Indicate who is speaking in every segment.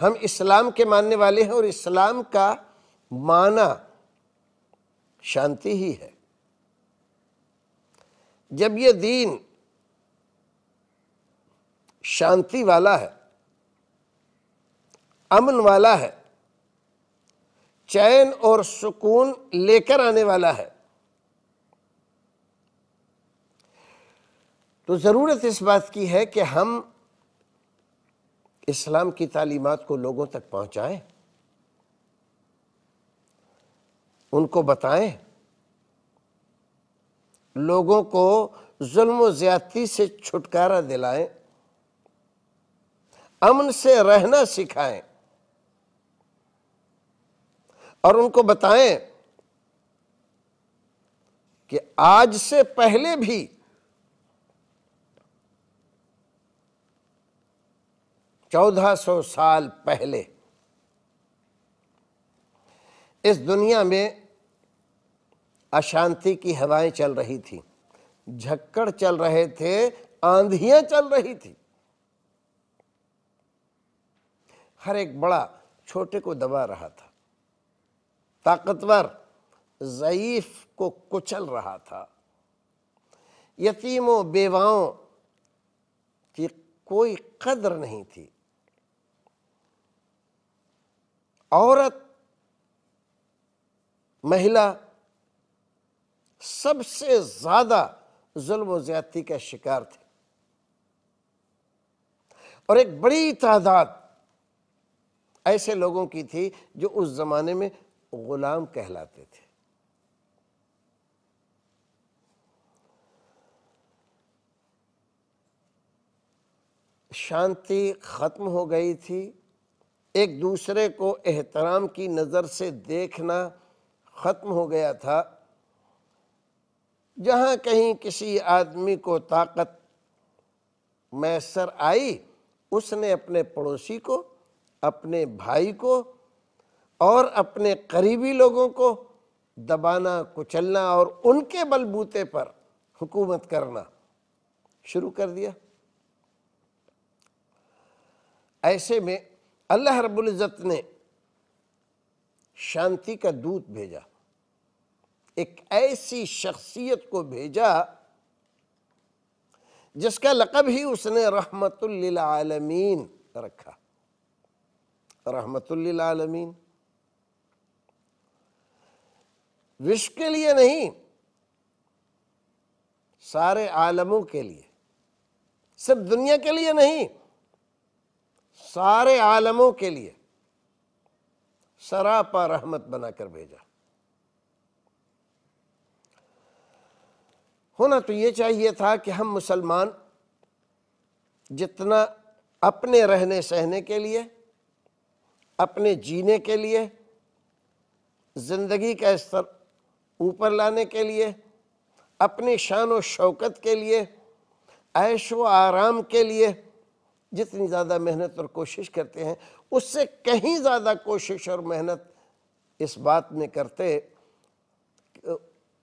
Speaker 1: हम इस्लाम के मानने वाले हैं और इस्लाम का माना शांति ही है जब ये दीन शांति वाला है अमन वाला है चैन और सुकून लेकर आने वाला है तो ज़रूरत इस बात की है कि हम इस्लाम की तालीमत को लोगों तक पहुंचाएं उनको बताएं लोगों को जुल्म ज़्यादती से छुटकारा दिलाएं अमन से रहना सिखाएं और उनको बताएं कि आज से पहले भी 1400 साल पहले इस दुनिया में अशांति की हवाएं चल रही थी झक्कड़ चल रहे थे आंधियां चल रही थी हर एक बड़ा छोटे को दबा रहा था ताकतवर ज़यीफ को कुचल रहा था यतीमों बेवाओं की कोई कदर नहीं थी औरत महिला सबसे ज्यादा जुल्म ज्यादती का शिकार थे और एक बड़ी तादाद ऐसे लोगों की थी जो उस जमाने में गुलाम कहलाते थे शांति खत्म हो गई थी एक दूसरे को एहतराम की नज़र से देखना ख़त्म हो गया था जहाँ कहीं किसी आदमी को ताकत मैसर आई उसने अपने पड़ोसी को अपने भाई को और अपने करीबी लोगों को दबाना कुचलना और उनके बलबूते पर हुकूमत करना शुरू कर दिया ऐसे में अल्लाह इज़्ज़त ने शांति का दूत भेजा एक ऐसी शख्सियत को भेजा जिसका लकब ही उसने आलमीन रखा रहमतुल्लिलालमीन विश्व के लिए नहीं सारे आलमों के लिए सिर्फ दुनिया के लिए नहीं सारे आलमों के लिए सरापा रहमत बनाकर भेजा होना तो ये चाहिए था कि हम मुसलमान जितना अपने रहने सहने के लिए अपने जीने के लिए ज़िंदगी का स्तर ऊपर लाने के लिए अपनी शान व शौकत के लिए ऐश व आराम के लिए जितनी ज़्यादा मेहनत और कोशिश करते हैं उससे कहीं ज़्यादा कोशिश और मेहनत इस बात में करते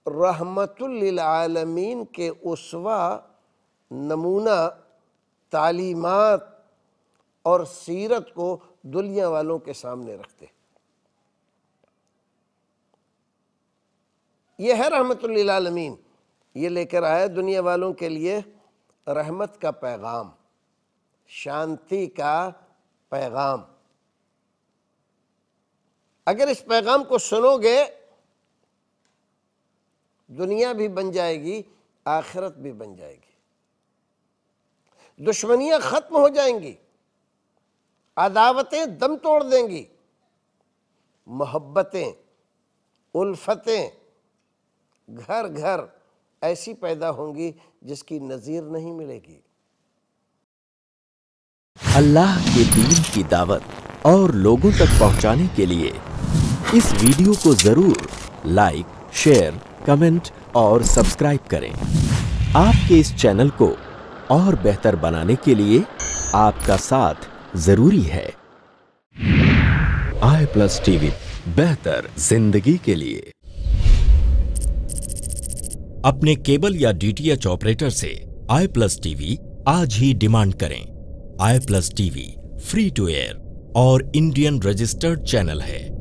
Speaker 1: रहमतुल्लमीन के उसवा नमूना तालीमात और सीरत को दुनिया वालों के सामने रखते यह है रहमतुल्लमीन ये लेकर आया दुनिया वालों के लिए रहमत का पैगाम शांति का पैगाम अगर इस पैगाम को सुनोगे दुनिया भी बन जाएगी आखिरत भी बन जाएगी दुश्मनियां खत्म हो जाएंगी अदावतें दम तोड़ देंगी मोहब्बतें उल्फतें घर घर ऐसी पैदा होंगी जिसकी नज़ीर नहीं मिलेगी
Speaker 2: अल्लाह के दीन की दावत और लोगों तक पहुंचाने के लिए इस वीडियो को ज़रूर लाइक शेयर कमेंट और सब्सक्राइब करें आपके इस चैनल को और बेहतर बनाने के लिए आपका साथ ज़रूरी है आई प्लस टीवी बेहतर जिंदगी के लिए अपने केबल या डीटीएच ऑपरेटर से आई प्लस टीवी आज ही डिमांड करें I plus TV free to air और इंडियन रजिस्टर्ड चैनल है